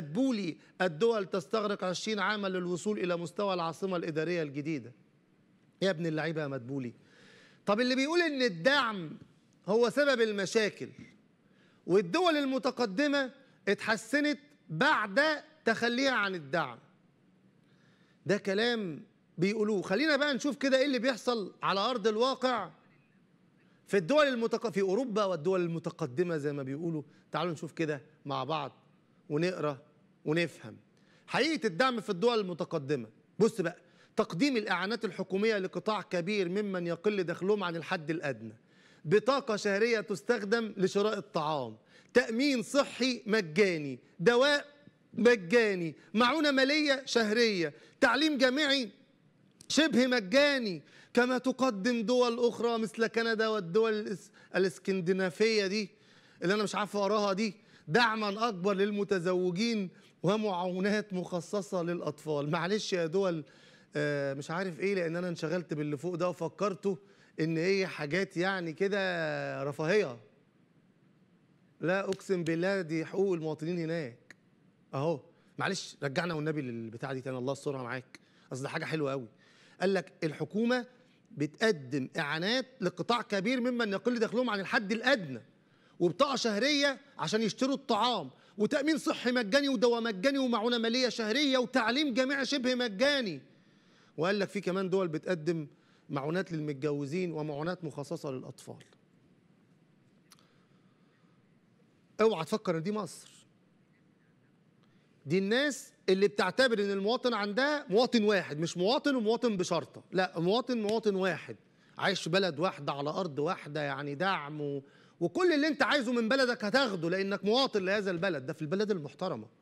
بولي الدول تستغرق 20 عاما للوصول الى مستوى العاصمه الاداريه الجديده يا ابن اللعيبه يا مدبولي طب اللي بيقول ان الدعم هو سبب المشاكل والدول المتقدمه اتحسنت بعد تخليها عن الدعم ده كلام بيقولوه خلينا بقى نشوف كده ايه اللي بيحصل على ارض الواقع في الدول المتق... في اوروبا والدول المتقدمه زي ما بيقولوا تعالوا نشوف كده مع بعض ونقرا ونفهم حقيقه الدعم في الدول المتقدمه بص بقى تقديم الاعانات الحكوميه لقطاع كبير ممن يقل دخلهم عن الحد الادنى بطاقه شهريه تستخدم لشراء الطعام تامين صحي مجاني دواء مجاني معونه ماليه شهريه تعليم جامعي شبه مجاني كما تقدم دول اخرى مثل كندا والدول الاسكندنافيه دي اللي انا مش عارف اقراها دي دعما أكبر للمتزوجين ومعاونات مخصصة للأطفال معلش يا دول آه، مش عارف إيه لأن أنا انشغلت باللي فوق ده وفكرته إن إيه حاجات يعني كده رفاهية لا أقسم بالله دي حقوق المواطنين هناك أهو معلش رجعنا والنبي للبتاعة دي تاني الله الصوره معاك أصل حاجة حلوة قوي قال لك الحكومة بتقدم إعانات لقطاع كبير ممن يقل دخلهم عن الحد الأدنى وبطاقه شهريه عشان يشتروا الطعام وتامين صحي مجاني ودواء مجاني ومعونه ماليه شهريه وتعليم جامعي شبه مجاني وقال لك في كمان دول بتقدم معونات للمتجوزين ومعونات مخصصه للاطفال اوعى تفكر ان دي مصر دي الناس اللي بتعتبر ان المواطن عندها مواطن واحد مش مواطن ومواطن بشرطه لا مواطن مواطن واحد عايش في بلد واحده على ارض واحده يعني دعم و... وكل اللي انت عايزه من بلدك هتاخده لانك مواطن لهذا البلد ده في البلد المحترمه